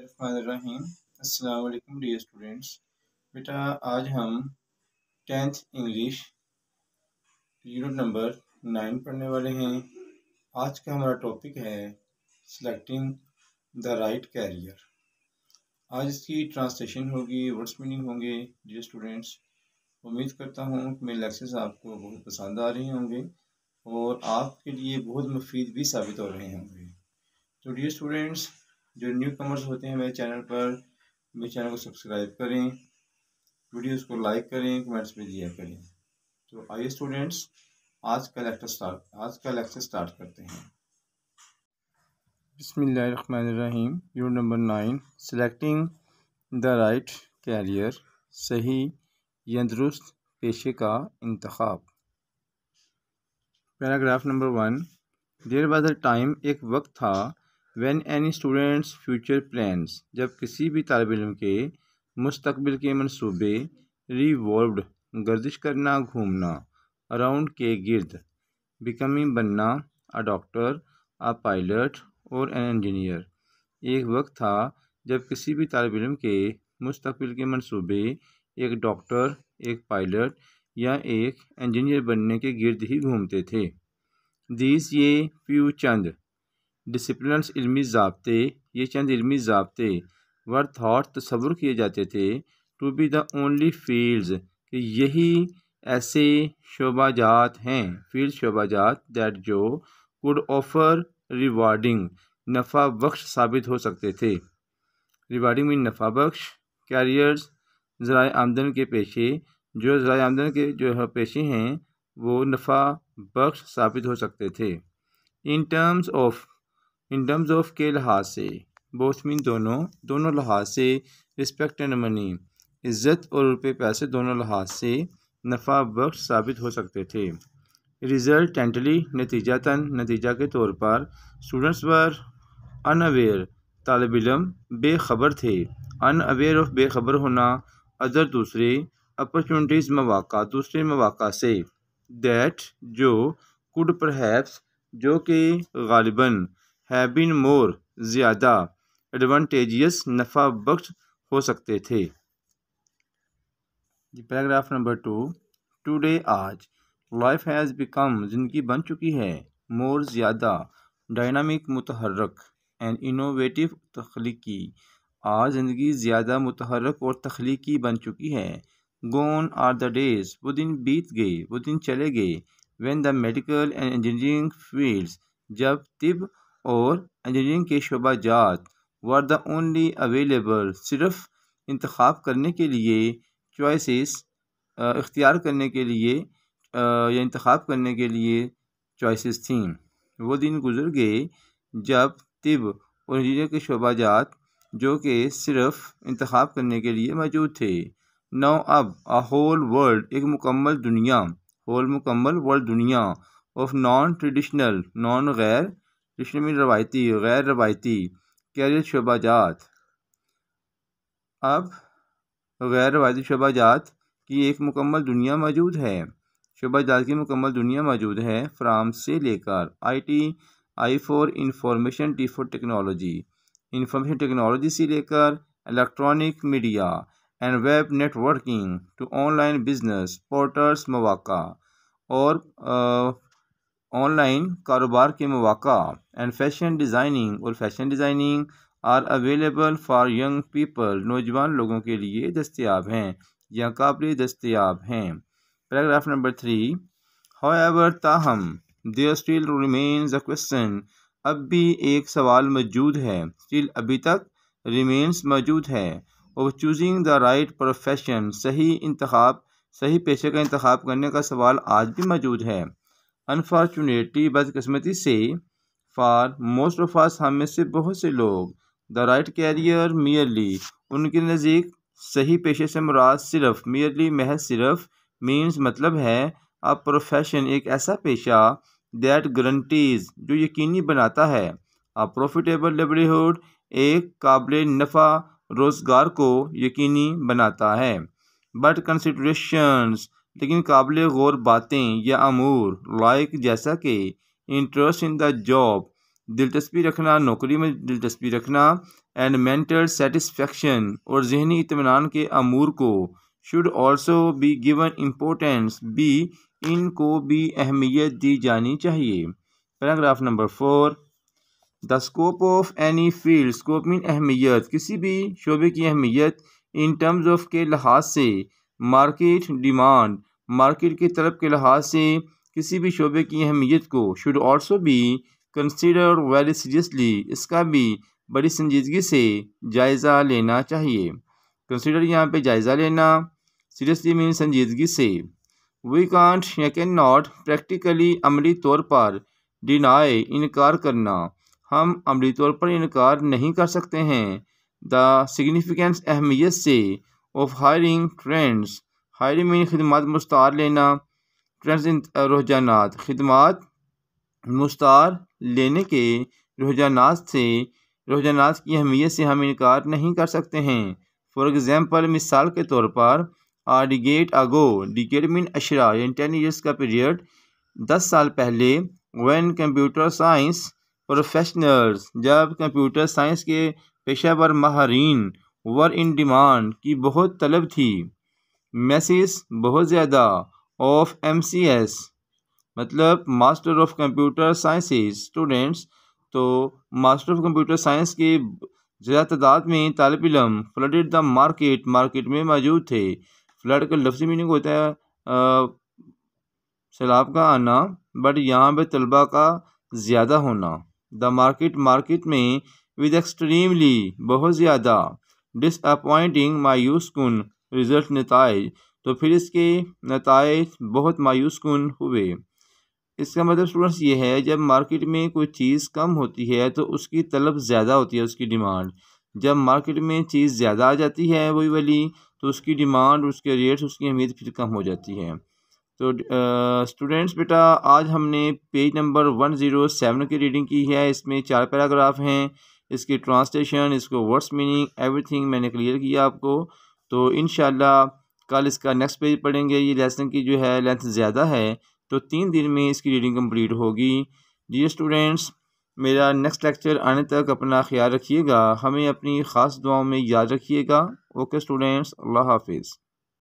अस्सलाम dear students बेटा आज हम tenth English unit number nine पढ़ने वाले हैं आज का हमारा टॉपिक है सिलेक्टिंग द राइट कैरियर आज इसकी ट्रांसलेशन होगी वर्ड्स मीनिंग होंगे डियर स्टूडेंट्स उम्मीद करता हूँ कि मेरे लेक्चर्स आपको बहुत पसंद आ रहे होंगे और आपके लिए बहुत मुफीद भी साबित हो रहे होंगे तो डियर स्टूडेंट्स जो न्यू कमर्स होते हैं मेरे चैनल पर मेरे चैनल को सब्सक्राइब करें वीडियोस को लाइक करें कमेंट्स में दिया करें तो आइए स्टूडेंट्स आज का लेक्चर स्टार्ट आज का लेक्चर स्टार्ट करते हैं बसमीम unit number nine selecting the right career सही या दुरुस्त पेशे का इंतखब पैराग्राफ नंबर वन देर बाद टाइम एक वक्त था when any students future plans जब किसी भी तालब इलम के मुस्तबिल के मनसूबे रिवॉल्व्ड गर्दिश करना घूमना अराउंड के गर्द बिकमिंग बनना अ डॉक्टर अ पायलट और एन इंजीनियर एक वक्त था जब किसी भी तालब इम के मुस्तबिल के मनसूबे एक डॉक्टर एक पायलट या एक इंजीनियर बनने के गर्द ही घूमते थे दीज ये प्यू चंद डिसिप्लिन इलमी जबते ये चंद इलमी जबते वर थाट तस्वुर किए जाते थे टू बी द ओनली कि यही ऐसे शोबाजात हैं फील्ड शोबाजात दैट जो कुड ऑफर रिवार्डिंग नफ़ा बख्श साबित हो सकते थे रिवार्डिंग मीन नफ़ा बख्श कैरियर्स ज़रा आमदन के पेशे जो ज़रा आमदन के जो है पेशे हैं वो नफ़ा बख्श साबित हो सकते थे in terms of in terms of के लिहाज से बोथ मीन दोनों दोनों लिहाज से रिस्पेक्ट एंड मनी इज़्ज़त और रुपये पैसे दोनों लिहाज से नफा बख्श साबित हो सकते थे रिजल्टेंटली टेंटली नतीजा के तौर पर स्टूडेंट्स वर अवेयर तालब इलम बेखबर थे अन अवेयर ऑफ बेखबर होना अदर दूसरे अपॉर्चुनिटीज़ मौाक़ा दूसरे मौाक़ा से दैट जो कुड पर जो कि गालिबा हैबिन बिन मोर ज़्यादा एडवांटेजियस नफा बख्श हो सकते थे पैराग्राफ नंबर टू टुडे आज लाइफ हैज़ बिकम जिंदगी बन चुकी है मोर ज़्यादा डायनामिक मुतहरक एंड इनोवेटिव तख्लीकी आज ज़िंदगी ज़्यादा मुतहरक और तख्लीकी बन चुकी है गोन आर द डेज वो दिन बीत गए वो दिन चले गए when the medical and engineering fields जब तिब और इंजीनियरिंग के जात वर द ओनली अवेलेबल सिर्फ़ इंतखब करने के लिए चॉइसेस इख्तियार करने के लिए या इंतखब करने के लिए चॉइसेस थीं वो दिन गुज़र गए जब तिब और इंजीनियर के जात जो कि सिर्फ़ इंतखब करने के लिए मौजूद थे नौ अब अ होल वर्ल्ड एक मुकम्मल दुनिया होल मुकम्मल वर्ल्ड दुनिया ऑफ नॉन ट्रेडिशनल नॉन गैर इसमें रवायती गैर रवायती कैरियर जात अब गैर रवायती शोबा जात की एक मुकम्मल दुनिया मौजूद है शोबा जात की मुकम्मल दुनिया मौजूद है फ्राम से लेकर I T I for information T for technology information technology से लेकर electronic media and web networking to online business portals मौाक़ा और ऑनलाइन कारोबार के मौाक़ा एंड फैशन डिज़ाइनिंग और fashion designing are available for young people नौजवान लोगों के लिए दस्तियाब हैं या काबिल दस्तियाब हैं paragraph number three however ताहम there still remains a question अब भी एक सवाल मौजूद है स्टिल अभी तक रिमेन्स मौजूद है और चूजिंग द राइट प्रोफेशन सही इंतब सही पेशे का इंतब करने का सवाल आज भी मौजूद है अनफॉर्चुनेटली बदकस्मती से फॉर मोस्ट ऑफ आस हम में से बहुत से लोग द राइट कैरियर मियरली उनके नज़दीक सही पेशे से मुराद सिर्फ मियरली महज सिर्फ मीन्स मतलब है अ प्रोफेशन एक ऐसा पेशा दैट ग्रंटीज़ जो यकीनी बनाता है अ प्रॉफिटेबल लेवलीहुड एक काबिल नफ़ा रोज़गार को यकीनी बनाता है बट कंसिड्रेशंस लेकिन काबिल गौर बातें या अमूर लाइक जैसा कि इंटरेस्ट इन द जॉब दिलचस्पी रखना नौकरी में दिलचस्पी रखना एंड मेंटल सेटिस्फेक्शन और जहनी इतमान के अमूर को should also be given importance be इनको भी अहमियत दी जानी चाहिए paragraph number four the scope of any field scope mean अहमियत किसी भी शोबे की अहमियत इन टर्म्स ऑफ के लिहाज से मार्केट डिमांड मार्केट की तरफ के लिहाज से किसी भी शोबे की अहमियत को शुड ऑल्सो भी कंसिडर वेरी सीरियसली इसका भी बड़ी संजीदगी से जायज़ा लेना चाहिए कंसिडर यहाँ पे जायज़ा लेना सीरियसली मीन संजीदगी से वी कॉन्ट या कैन नॉट प्रैक्टिकली अमली तौर पर डिनाए इनकार करना हम अमली तौर पर इनकार नहीं कर सकते हैं द सिग्निफिकेंस अहमियत से ऑफ हायरिंग ट्रेंड्स हायरमीन खदमात मुस्तार लेना फ्रेंड्स रुझानात खदमात मुस्तार लेने के रुझानात से रुझानात की अहमियत से हम इनकार नहीं कर सकते हैं फॉर एग्ज़ाम्पल मिसाल के तौर पर आ डिगेट आगो डिगेट मीन अशरा यानी टेन ईयर्स का पीरियड दस साल पहले वन कंप्यूटर साइंस प्रोफेशनल्स जब कंप्यूटर साइंस के पेशेवर माहरीन वर इन डिमांड की बहुत तलब थी मैसेज बहुत ज़्यादा ऑफ एमसीएस मतलब master of computer sciences students तो मास्टर ऑफ कंप्यूटर साइंस के ज़्यादा तादाद में तालब इलम फ्लडेड द मार्केट मार्केट में मौजूद थे फ्लड का लफ्जी मीनिंग होता है सैलाब का आना बट यहाँ पर तलबा का ज़्यादा होना द मार्केट मार्केट में विद एक्सट्रीमली बहुत ज़्यादा डिसअपॉइंटिंग मायूस कन रिज़ल्ट नतज तो फिर इसके नतज बहुत मायूस कन हुए इसका मतलब स्टूडेंट्स ये है जब मार्केट में कोई चीज़ कम होती है तो उसकी तलब ज़्यादा होती है उसकी डिमांड जब मार्केट में चीज़ ज़्यादा आ जाती है वही वाली तो उसकी डिमांड उसके रेट्स उसकी अहमियत फिर कम हो जाती है तो स्टूडेंट्स बेटा आज हमने page number one zero seven की रीडिंग की है इसमें चार पैराग्राफ हैं इसकी ट्रांसलेशन इसको वर्ड्स मीनिंग एवरीथिंग मैंने क्लियर किया आपको तो इन कल इसका नेक्स्ट पेज पढ़ेंगे ये लेसन की जो है लेंथ ज़्यादा है तो तीन दिन में इसकी रीडिंग कंप्लीट होगी जी स्टूडेंट्स मेरा नेक्स्ट लेक्चर आने तक अपना ख्याल रखिएगा हमें अपनी ख़ास दुआओं में याद रखिएगा ओके स्टूडेंट्स अल्लाह हाफिज़